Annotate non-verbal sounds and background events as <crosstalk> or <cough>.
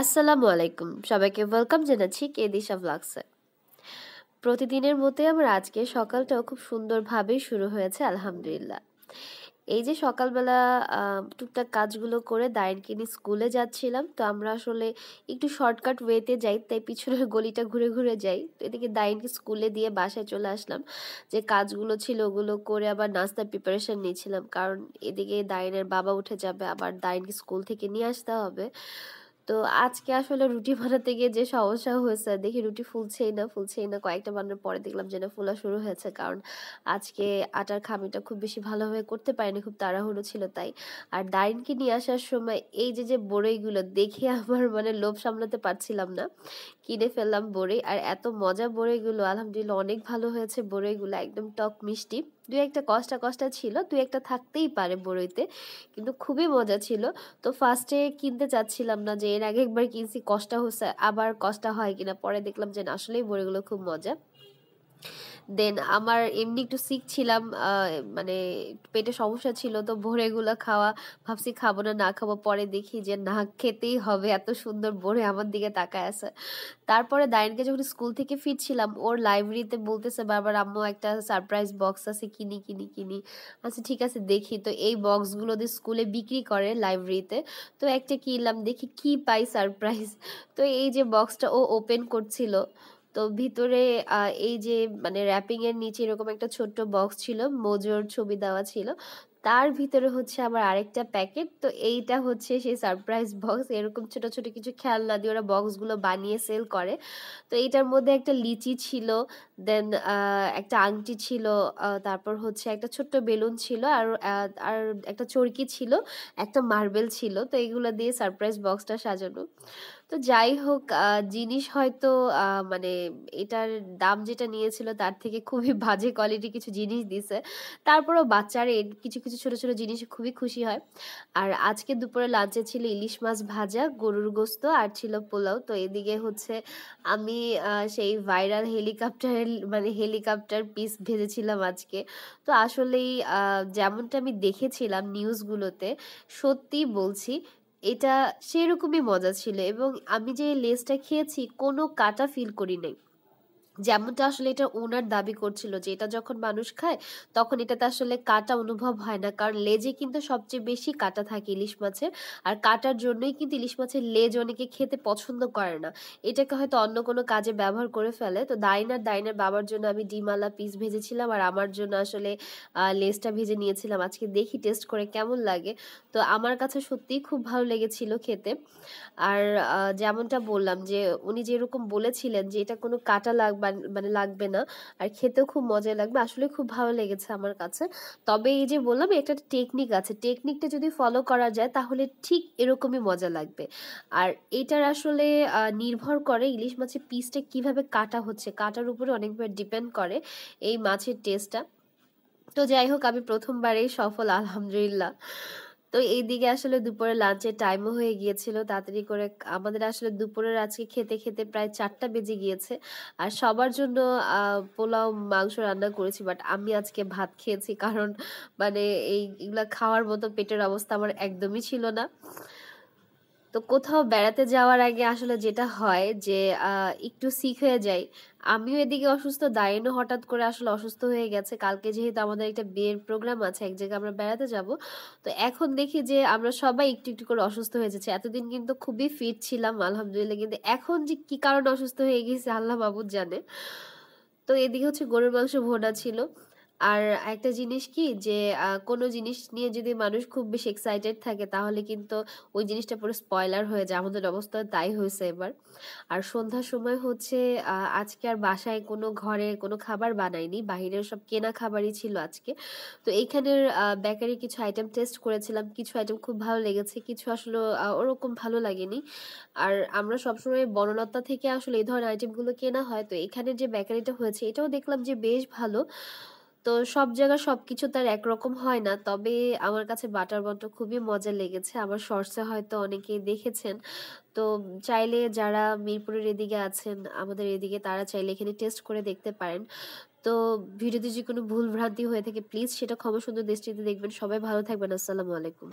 আসসালামু আলাইকুম সবাইকে ওয়েলকাম জানাচ্ছি কেদিশা ব্লগসে প্রতিদিনের মতে আমার আজকে সকালটাও খুব সুন্দরভাবেই শুরু হয়েছে আলহামদুলিল্লাহ এই যে সকালবেলা টুকটাক কাজগুলো করে দায়েরকে নিয়ে স্কুলে যাচ্ছিলাম তো আমরা আসলে একটু শর্টকাট ওয়েতে যাই তাই পিছনের গলিটা ঘুরে ঘুরে যাই তো এদিকে দায়েনকে স্কুলে দিয়ে বাসায় চলে আসলাম যে কাজগুলো ছিল ওগুলো করে আবার নাস্তার প্রিপারেশান নিয়েছিলাম কারণ এদিকে দায়নের বাবা উঠে যাবে আবার দায়েনকে স্কুল থেকে নিয়ে আসতে হবে তো আজকে আসলে রুটি বানাতে গিয়ে যে সমস্যা হয়েছে দেখি রুটি ফুলছেই না ফুলছেই না কয়েকটা বানানোর পরে দেখলাম যে না ফোলা শুরু হয়েছে কারণ আজকে আটার খামিটা খুব বেশি ভালোভাবে করতে পারিনি খুব তাড়াহুড়ো ছিল তাই আর দারিনকে নিয়ে আসার সময় এই যে যে বড়ইগুলো দেখে <laughs> আমার মানে লোভ সামলাতে পারছিলাম না কিনে ফেললাম বড়ই আর এত মজা বড়ইগুলো আলহামদুলিল্লাহ অনেক ভালো হয়েছে বড়ইগুলো একদম টক মিষ্টি দুই একটা কষ্টা কষ্টা ছিল দু একটা থাকতেই পারে বড়ইতে কিন্তু খুবই মজা ছিল তো ফার্স্টে কিনতে চাচ্ছিলাম না যে এর আগে একবার কিনছি কষ্টা হচ্ছে আবার কষ্টা হয় কিনা পরে দেখলাম যে আসলেই বড়িগুলো খুব মজা দেন আমার এমনি একটু সিক ছিলাম মানে পেটে সমস্যা ছিল তো ভোরেগুলো খাওয়া ভাবছি খাবো না না খাবো পরে দেখি যে না খেতেই হবে এত সুন্দর ভোরে আমার দিকে তাকায় আছে তারপরে দায়নকে যখন স্কুল থেকে ফিরছিলাম ওর লাইব্রেরিতে বলতেছে বারবার আম্মু একটা সারপ্রাইজ বক্স আছে কিনি কিনি কিনি আচ্ছা ঠিক আছে দেখি তো এই বক্সগুলো দিয়ে স্কুলে বিক্রি করে লাইব্রেরিতে তো একটা কিনলাম দেখি কি পাই সারপ্রাইজ তো এই যে বক্সটা ও ওপেন করছিল তো ভিতরে আহ এই যে মানে র্যাপিং এর নিচে এরকম একটা ছোট্ট বক্স ছিল মোজোর ছবি দেওয়া ছিল তার ভিতরে হচ্ছে আবার আরেকটা প্যাকেট তো এইটা হচ্ছে সেই সারপ্রাইজ বক্স এরকম ছোট ছোট কিছু খেলনা দিয়ে ওরা বক্সগুলো বানিয়ে সেল করে তো এইটার মধ্যে একটা লিচি ছিল দেন একটা আংটি ছিল তারপর হচ্ছে একটা ছোট্ট বেলুন ছিল আর আর একটা চরকি ছিল একটা মার্বেল ছিল তো এগুলো দিয়ে সারপ্রাইজ বক্সটা সাজানো তো যাই হোক জিনিস হয়তো মানে এটার দাম যেটা নিয়েছিল তার থেকে খুবই বাজে কোয়ালিটি কিছু জিনিস দিছে তারপরও বাচ্চার কিছু কিছু কিছু ছোট ছোট জিনিস খুবই খুশি হয় আর আজকে দুপুরে লাঞ্চে ছিল ইলিশ মাছ ভাজা গরুর গোস্ত আর ছিল পোলাও তো এদিকে হচ্ছে আমি সেই ভাইরাল হেলিকপ্টারের মানে হেলিকপ্টার পিস ভেজেছিলাম আজকে তো আসলেই যেমনটা আমি দেখেছিলাম নিউজগুলোতে সত্যি বলছি এটা সেরকমই মজা ছিল এবং আমি যে লেজটা খেয়েছি কোনো কাটা ফিল করি নাই যেমনটা আসলে এটা ওনার দাবি করছিল যে এটা যখন মানুষ খায় তখন এটাতে আসলে কাটা অনুভব হয় না কারণ লেজে কিন্তু সবচেয়ে বেশি কাটা থাকে ইলিশ মাছের আর কাটার জন্যই কিন্তু ইলিশ মাছের লেজ অনেকে খেতে পছন্দ করে না এটাকে হয়তো অন্য কোনো কাজে ব্যবহার করে ফেলে তো ডাইনার ডাইনার বাবার জন্য আমি ডিমালা পিস ভেজেছিলাম আর আমার জন্য আসলে লেজটা ভেজে নিয়েছিলাম আজকে দেখি টেস্ট করে কেমন লাগে তো আমার কাছে সত্যিই খুব ভালো লেগেছিল খেতে আর যেমনটা বললাম যে উনি যেরকম বলেছিলেন যে এটা কোনো কাটা লাগবে মানে লাগবে না আর খেতেও খুব মজা লাগবে আসলে খুব ভালো লেগেছে আমার কাছে তবে এই যে বললাম একটা টেকনিক আছে টেকনিকটা যদি ফলো করা যায় তাহলে ঠিক এরকমই মজা লাগবে আর এটার আসলে নির্ভর করে ইলিশ মাছের পিসটা কিভাবে কাটা হচ্ছে কাটার উপরে অনেকবার ডিপেন্ড করে এই মাছের টেস্টটা তো যাই হোক আমি প্রথমবারেই সফল আলহামদুলিল্লাহ তো এইদিকে আসলে দুপুরে লাঞ্চের টাইমও হয়ে গিয়েছিল তাড়াতাড়ি করে আমাদের আসলে দুপুরের আজকে খেতে খেতে প্রায় চারটা বেজে গিয়েছে আর সবার জন্য পোলাও মাংস রান্না করেছি বাট আমি আজকে ভাত খেয়েছি কারণ মানে এইগুলা খাওয়ার মতো পেটের অবস্থা আমার একদমই ছিল না তো কোথাও বেড়াতে যাওয়ার আগে আসলে যেটা হয় যে একটু সিক হয়ে যাই আমিও এদিকে অসুস্থ দায়েনও হঠাৎ করে আসলে অসুস্থ হয়ে গেছে কালকে যেহেতু আমাদের একটা বিয়ের প্রোগ্রাম আছে এক জায়গায় আমরা বেড়াতে যাব তো এখন দেখি যে আমরা সবাই একটু একটু করে অসুস্থ হয়ে যাচ্ছে এতদিন কিন্তু খুবই ফিট ছিলাম আলহামদুলিল্লাহ কিন্তু এখন যে কি কারণে অসুস্থ হয়ে গেছে আল্লাহ বাবুর জানে তো এদিকে হচ্ছে গরুর মাংস ভোনা ছিল আর একটা জিনিস কি যে কোনো জিনিস নিয়ে যদি মানুষ খুব বেশি এক্সাইটেড থাকে তাহলে কিন্তু ওই জিনিসটা পুরো স্পয়লার হয়ে যায় আমাদের অবস্থা তাই হয়েছে এবার আর সন্ধ্যার সময় হচ্ছে আজকে আর বাসায় কোনো ঘরে কোনো খাবার বানাইনি বাহিরের সব কেনা খাবারই ছিল আজকে তো এইখানের বেকারি কিছু আইটেম টেস্ট করেছিলাম কিছু আইটেম খুব ভালো লেগেছে কিছু আসলে ওরকম ভালো লাগেনি আর আমরা সবসময় বনলতা থেকে আসলে এই ধরনের আইটেমগুলো কেনা হয় তো এখানের যে বেকারিটা হয়েছে এটাও দেখলাম যে বেশ ভালো তো সব সব সবকিছু তার একরকম হয় না তবে আমার কাছে বাটার বনটা খুবই মজা লেগেছে আমার শর্টসে হয়তো অনেকেই দেখেছেন তো চাইলে যারা মিরপুরের এদিকে আছেন আমাদের এদিকে তারা চাইলে এখানে টেস্ট করে দেখতে পারেন তো ভিডিওতে যে কোনো ভুল ভ্রান্তি হয়ে থাকে প্লিজ সেটা ক্ষমা সুন্দর দৃষ্টিতে দেখবেন সবাই ভালো থাকবেন আসসালামু আলাইকুম